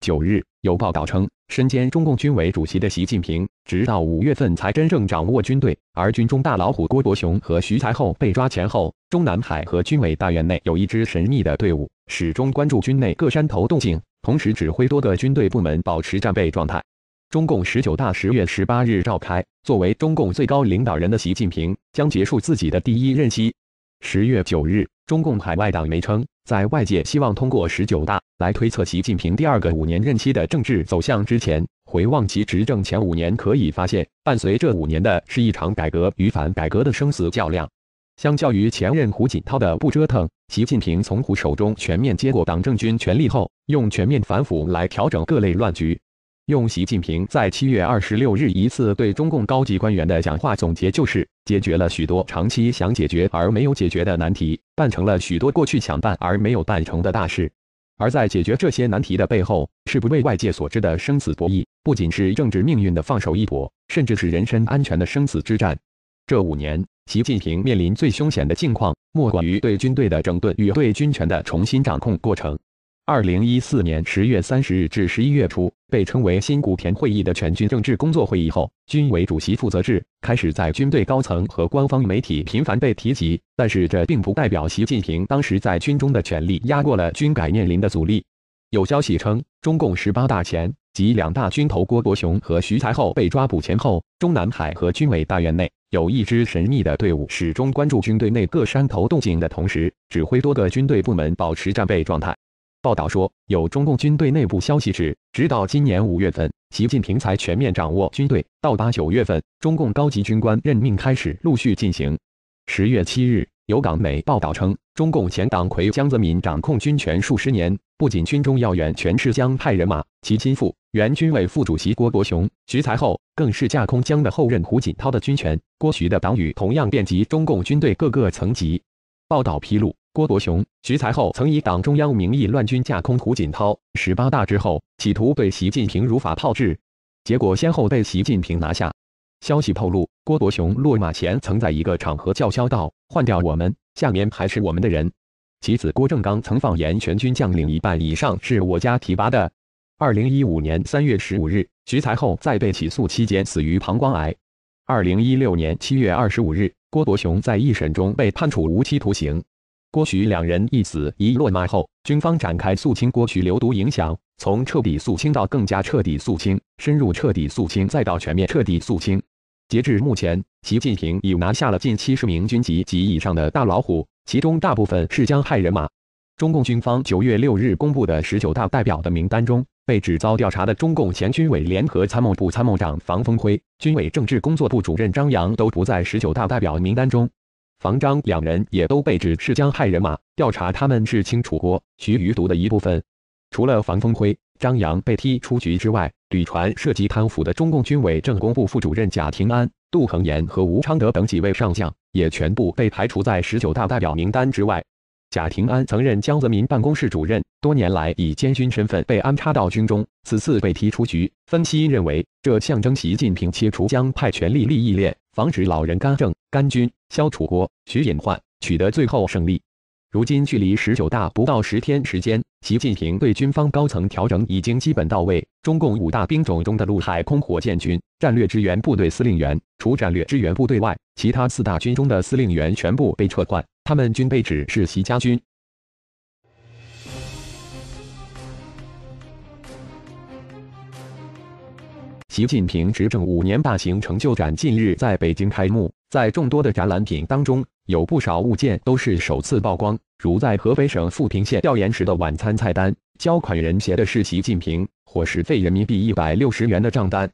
九日有报道称，身兼中共军委主席的习近平，直到五月份才真正掌握军队。而军中大老虎郭伯雄和徐才厚被抓前后，中南海和军委大院内有一支神秘的队伍，始终关注军内各山头动静，同时指挥多个军队部门保持战备状态。中共十九大十月十八日召开，作为中共最高领导人的习近平将结束自己的第一任期。十月九日，中共海外党媒称。在外界希望通过十九大来推测习近平第二个五年任期的政治走向之前，回望其执政前五年，可以发现，伴随这五年的是一场改革与反改革的生死较量。相较于前任胡锦涛的不折腾，习近平从胡手中全面接过党政军权力后，用全面反腐来调整各类乱局。用习近平在七月二十六日一次对中共高级官员的讲话总结，就是解决了许多长期想解决而没有解决的难题，办成了许多过去想办而没有办成的大事。而在解决这些难题的背后，是不为外界所知的生死博弈，不仅是政治命运的放手一搏，甚至是人身安全的生死之战。这五年，习近平面临最凶险的境况，莫过于对军队的整顿与对军权的重新掌控过程。二零一四年十月三十日至十一月初，被称为“新古田会议”的全军政治工作会议后，军委主席负责制开始在军队高层和官方媒体频繁被提及。但是，这并不代表习近平当时在军中的权力压过了军改面临的阻力。有消息称，中共十八大前及两大军头郭伯雄和徐才厚被抓捕前后，中南海和军委大院内有一支神秘的队伍，始终关注军队内各山头动静的同时，指挥多个军队部门保持战备状态。报道说，有中共军队内部消息指，直到今年五月份，习近平才全面掌握军队。到八九月份，中共高级军官任命开始陆续进行。十月七日，有港媒报道称，中共前党魁江泽民掌控军权数十年，不仅军中要员全是江派人马，其亲父、原军委副主席郭伯雄、徐才厚更是架空江的后任胡锦涛的军权。郭、徐的党羽同样遍及中共军队各个层级。报道披露。郭伯雄、徐才厚曾以党中央名义乱军架空胡锦涛，十八大之后企图对习近平如法炮制，结果先后被习近平拿下。消息透露，郭伯雄落马前曾在一个场合叫嚣道：“换掉我们，下面还是我们的人。”其子郭正刚曾放言：“全军将领一半以上是我家提拔的。”二零一五年三月十五日，徐才厚在被起诉期间死于膀胱癌。二零一六年七月二十五日，郭伯雄在一审中被判处无期徒刑。郭徐两人一死一落马后，军方展开肃清郭徐流毒影响，从彻底肃清到更加彻底肃清，深入彻底肃清，再到全面彻底肃清。截至目前，习近平已拿下了近七十名军级及以上的大老虎，其中大部分是江海人马。中共军方九月六日公布的十九大代表的名单中，被指遭调查的中共前军委联合参谋部参谋长房峰辉、军委政治工作部主任张扬都不在十九大代表名单中。房章两人也都被指是将害人马，调查他们是清楚国徐余毒的一部分。除了房峰辉、张扬被踢出局之外，旅传涉及贪腐的中共军委政工部副主任贾廷安、杜恒言和吴昌德等几位上将，也全部被排除在十九大代表名单之外。贾廷安曾任江泽民办公室主任，多年来以监军身份被安插到军中，此次被踢出局。分析认为，这象征习近平切除江派权力利益链，防止老人干政干军，消除国学隐患，取得最后胜利。如今距离十九大不到十天时间，习近平对军方高层调整已经基本到位。中共五大兵种中的陆海空火箭军战略支援部队司令员，除战略支援部队外，其他四大军中的司令员全部被撤换。他们均被指是习家军。习近平执政五年大型成就展近日在北京开幕，在众多的展览品当中，有不少物件都是首次曝光，如在河北省阜平县调研时的晚餐菜单，交款人写的是习近平，伙食费人民币一百六十元的账单。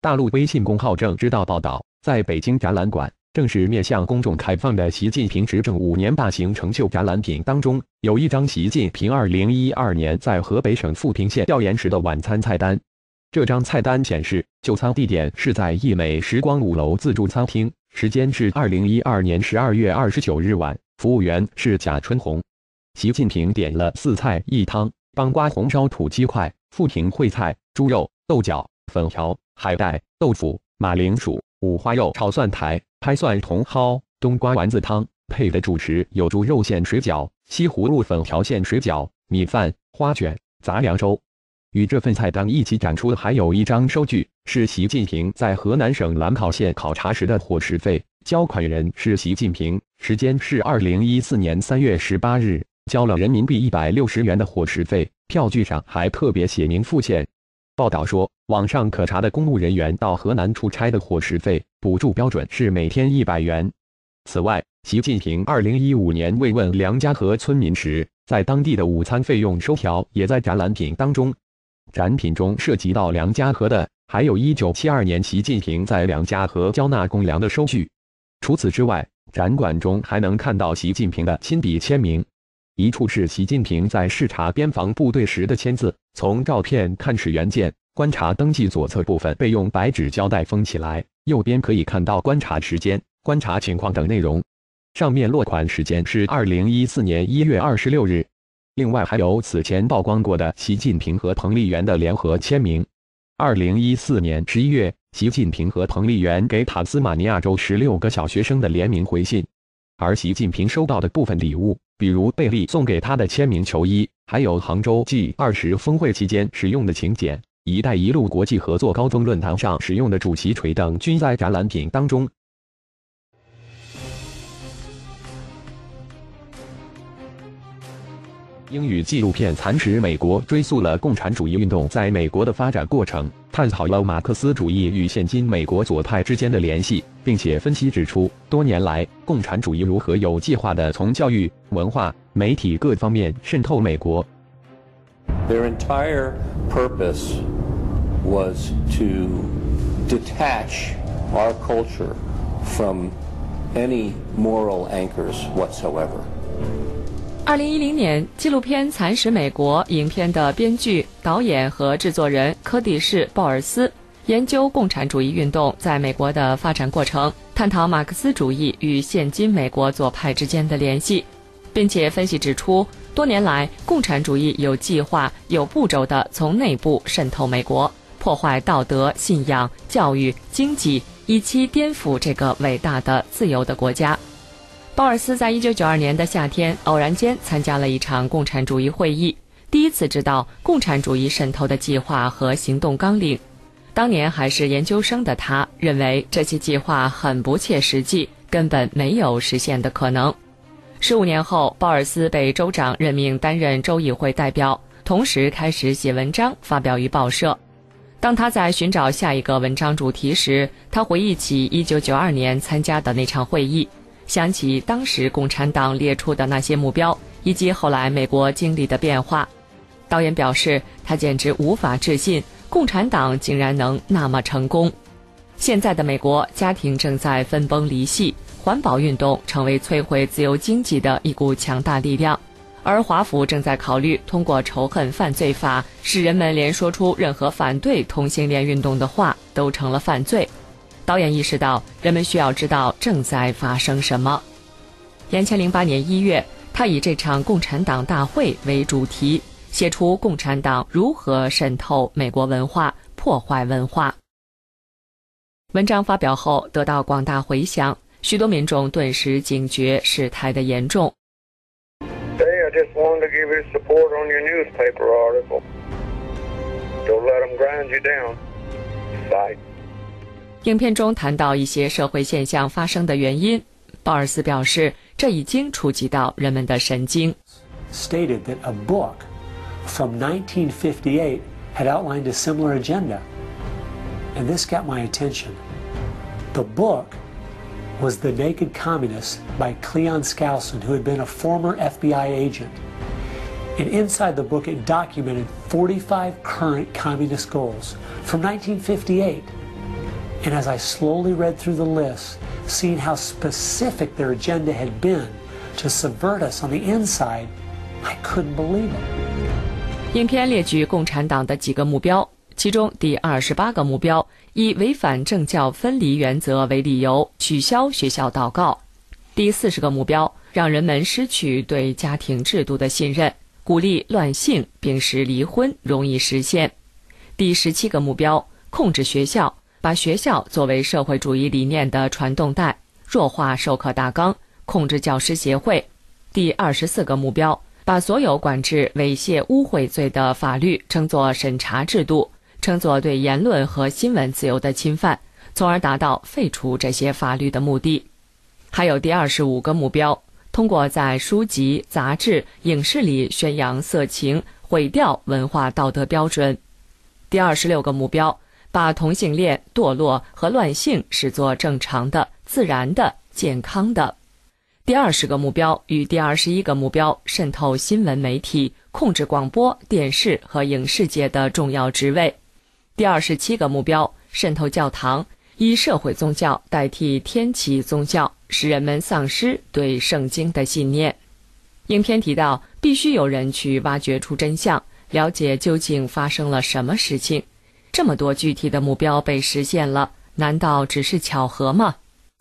大陆微信公号“正知道”报道，在北京展览馆。正是面向公众开放的习近平执政五年大型成就展览品当中，有一张习近平二零一二年在河北省富平县调研时的晚餐菜单。这张菜单显示，就餐地点是在一美时光五楼自助餐厅，时间是二零一二年十二月二十九日晚，服务员是贾春红。习近平点了四菜一汤：帮瓜红烧土鸡块、富平烩菜、猪肉、豆角、粉条、海带、豆腐、马铃薯。五花肉炒蒜苔、拍蒜茼蒿、冬瓜丸子汤配的主食有猪肉馅水饺、西葫芦粉条馅水饺、米饭、花卷、杂粮粥。与这份菜单一起展出的还有一张收据，是习近平在河南省兰考县考察时的伙食费，交款人是习近平，时间是二零一四年三月十八日，交了人民币一百六十元的伙食费。票据上还特别写明附现。报道说，网上可查的公务人员到河南出差的伙食费补助标准是每天一百元。此外，习近平二零一五年慰问梁家河村民时，在当地的午餐费用收条也在展览品当中。展品中涉及到梁家河的，还有一九七二年习近平在梁家河交纳公粮的收据。除此之外，展馆中还能看到习近平的亲笔签名，一处是习近平在视察边防部队时的签字。从照片看是原件，观察登记左侧部分被用白纸胶带封起来，右边可以看到观察时间、观察情况等内容。上面落款时间是二零一四年一月二十六日。另外还有此前曝光过的习近平和彭丽媛的联合签名。二零一四年十一月，习近平和彭丽媛给塔斯马尼亚州十六个小学生的联名回信，而习近平收到的部分礼物，比如贝利送给他的签名球衣。还有杭州 G 二十峰会期间使用的请柬、“一带一路”国际合作高峰论坛上使用的主席锤等，均在展览品当中。英语纪录片《蚕食美国》追溯了共产主义运动在美国的发展过程，探讨了马克思主义与现今美国左派之间的联系。并且分析指出，多年来，共产主义如何有计划地从教育、文化、媒体各方面渗透美国。Their entire purpose was to detach our culture from any moral anchors whatsoever。二零一零年纪录片《蚕食美国》影片的编剧、导演和制作人柯蒂斯·鲍尔斯。研究共产主义运动在美国的发展过程，探讨马克思主义与现今美国左派之间的联系，并且分析指出，多年来共产主义有计划、有步骤地从内部渗透美国，破坏道德、信仰、教育、经济，以期颠覆这个伟大的自由的国家。鲍尔斯在一九九二年的夏天偶然间参加了一场共产主义会议，第一次知道共产主义渗透的计划和行动纲领。当年还是研究生的他，认为这些计划很不切实际，根本没有实现的可能。十五年后，鲍尔斯被州长任命担任州议会代表，同时开始写文章，发表于报社。当他在寻找下一个文章主题时，他回忆起1992年参加的那场会议，想起当时共产党列出的那些目标，以及后来美国经历的变化。导演表示，他简直无法置信。共产党竟然能那么成功！现在的美国家庭正在分崩离析，环保运动成为摧毁自由经济的一股强大力量，而华府正在考虑通过仇恨犯罪法，使人们连说出任何反对同性恋运动的话都成了犯罪。导演意识到，人们需要知道正在发生什么。两千零八年一月，他以这场共产党大会为主题。写出共产党如何渗透美国文化、破坏文化。文章发表后得到广大回响，许多民众顿时警觉事态的严重。影片中谈到一些社会现象发生的原因，鲍尔斯表示这已经触及到人们的神经。from 1958 had outlined a similar agenda. And this got my attention. The book was The Naked Communists by Cleon Skousen, who had been a former FBI agent. And inside the book, it documented 45 current communist goals from 1958. And as I slowly read through the list, seeing how specific their agenda had been to subvert us on the inside, I couldn't believe it. 影片列举共产党的几个目标，其中第二十八个目标以违反政教分离原则为理由取消学校祷告；第四十个目标让人们失去对家庭制度的信任，鼓励乱性，并使离婚容易实现；第十七个目标控制学校，把学校作为社会主义理念的传动带，弱化授课大纲，控制教师协会；第二十四个目标。把所有管制猥亵污秽罪的法律称作审查制度，称作对言论和新闻自由的侵犯，从而达到废除这些法律的目的。还有第二十五个目标，通过在书籍、杂志、影视里宣扬色情，毁掉文化道德标准。第二十六个目标，把同性恋、堕落和乱性视作正常的、自然的、健康的。第二十个目标与第二十一个目标渗透新闻媒体，控制广播电视和影视界的重要职位；第二十七个目标渗透教堂，以社会宗教代替天启宗教，使人们丧失对圣经的信念。影片提到，必须有人去挖掘出真相，了解究竟发生了什么事情。这么多具体的目标被实现了，难道只是巧合吗？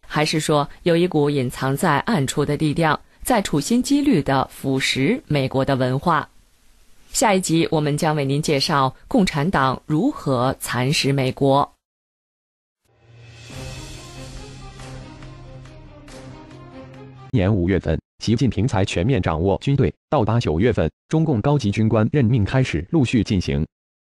还是说，有一股隐藏在暗处的力量，在处心积虑的腐蚀美国的文化。下一集我们将为您介绍共产党如何蚕食美国。年五月份，习近平才全面掌握军队，到八九月份，中共高级军官任命开始陆续进行。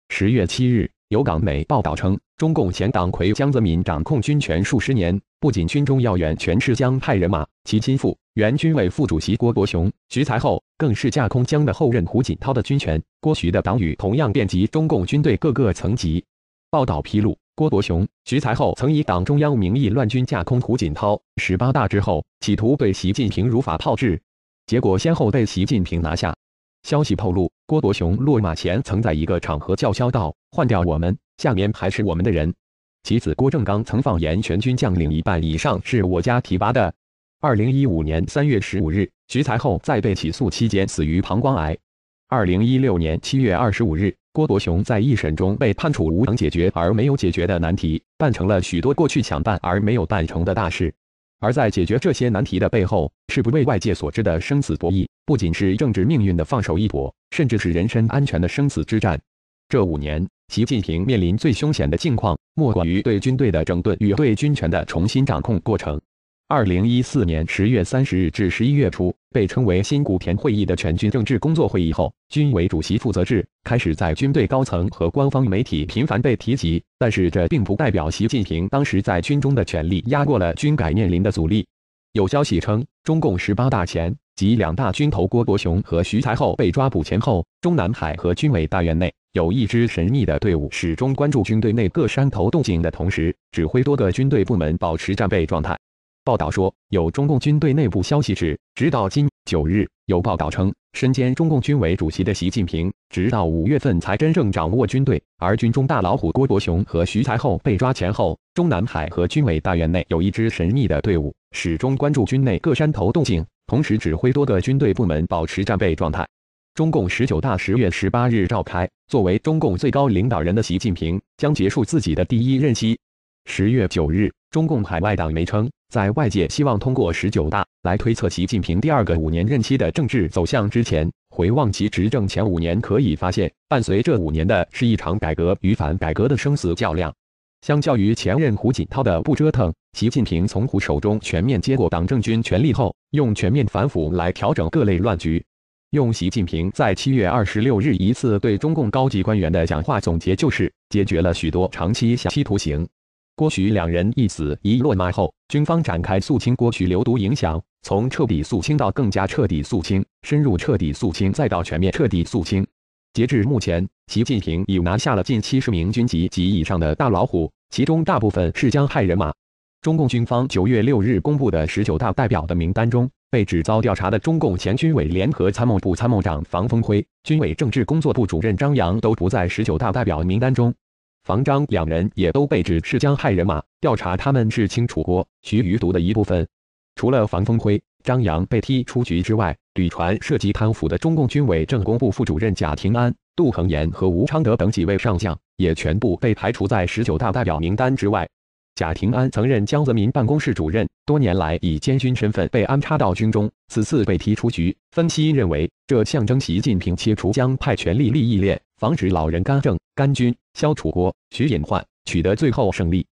十月七日。有港媒报道称，中共前党魁江泽民掌控军权数十年，不仅军中要员全是江派人马，其心腹原军委副主席郭伯雄、徐才厚更是架空江的后任胡锦涛的军权。郭、徐的党羽同样遍及中共军队各个层级。报道披露，郭伯雄、徐才厚曾以党中央名义乱军架空胡锦涛，十八大之后企图对习近平如法炮制，结果先后被习近平拿下。消息透露，郭伯雄落马前曾在一个场合叫嚣道：“换掉我们，下面还是我们的人。”其子郭正刚曾放言：“全军将领一半以上是我家提拔的。”二零一五年三月十五日，徐才厚在被起诉期间死于膀胱癌。二零一六年七月二十五日，郭伯雄在一审中被判处无能解决而没有解决的难题，办成了许多过去想办而没有办成的大事。而在解决这些难题的背后。是不为外界所知的生死博弈，不仅是政治命运的放手一搏，甚至是人身安全的生死之战。这五年，习近平面临最凶险的境况，莫过于对军队的整顿与对军权的重新掌控过程。二零一四年十月三十日至十一月初，被称为“新古田会议”的全军政治工作会议后，军委主席负责制开始在军队高层和官方媒体频繁被提及。但是这并不代表习近平当时在军中的权力压过了军改面临的阻力。有消息称。中共十八大前及两大军头郭伯雄和徐才厚被抓捕前后，中南海和军委大院内有一支神秘的队伍，始终关注军队内各山头动静的同时，指挥多个军队部门保持战备状态。报道说，有中共军队内部消息指，直到今九日。有报道称，身兼中共军委主席的习近平，直到五月份才真正掌握军队。而军中大老虎郭伯雄和徐才厚被抓前后，中南海和军委大院内有一支神秘的队伍，始终关注军内各山头动静，同时指挥多个军队部门保持战备状态。中共十九大十月十八日召开，作为中共最高领导人的习近平将结束自己的第一任期。十月九日，中共海外党媒称。在外界希望通过十九大来推测习近平第二个五年任期的政治走向之前，回望其执政前五年，可以发现，伴随这五年的是一场改革与反改革的生死较量。相较于前任胡锦涛的不折腾，习近平从胡手中全面接过党政军权力后，用全面反腐来调整各类乱局。用习近平在七月二十六日一次对中共高级官员的讲话总结就是：解决了许多长期下期徒刑。郭徐两人一死一落马后，军方展开肃清郭徐流毒影响，从彻底肃清到更加彻底肃清，深入彻底肃清，再到全面彻底肃清。截至目前，习近平已拿下了近七十名军级及以上的大老虎，其中大部分是将害人马。中共军方九月六日公布的十九大代表的名单中，被指遭调查的中共前军委联合参谋部参谋长房峰辉、军委政治工作部主任张扬都不在十九大代表名单中。房章两人也都被指是将害人马，调查他们是清楚国徐余毒的一部分。除了房峰辉、张扬被踢出局之外，旅传涉及贪腐的中共军委政工部副主任贾廷安、杜恒言和吴昌德等几位上将，也全部被排除在十九大代表名单之外。贾廷安曾任江泽民办公室主任，多年来以监军身份被安插到军中，此次被踢出局。分析认为，这象征习近平切除江派权力利益链，防止老人干政干军，消除国、取隐患，取得最后胜利。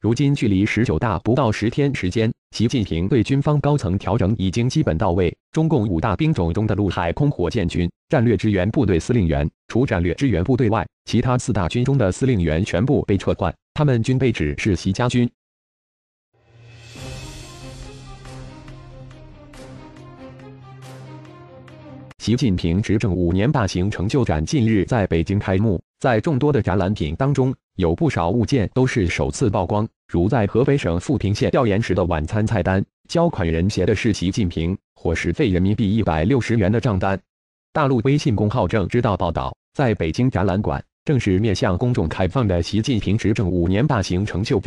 如今距离十九大不到十天时间，习近平对军方高层调整已经基本到位。中共五大兵种中的陆海空火箭军战略支援部队司令员，除战略支援部队外，其他四大军中的司令员全部被撤换。他们均被指是习家军。习近平执政五年大型成就展近日在北京开幕，在众多的展览品当中，有不少物件都是首次曝光，如在河北省阜平县调研时的晚餐菜单，交款人写的是习近平，伙食费人民币一百六十元的账单。大陆微信公号“政知道”报道，在北京展览馆。正是面向公众开放的习近平执政五年大型成就展。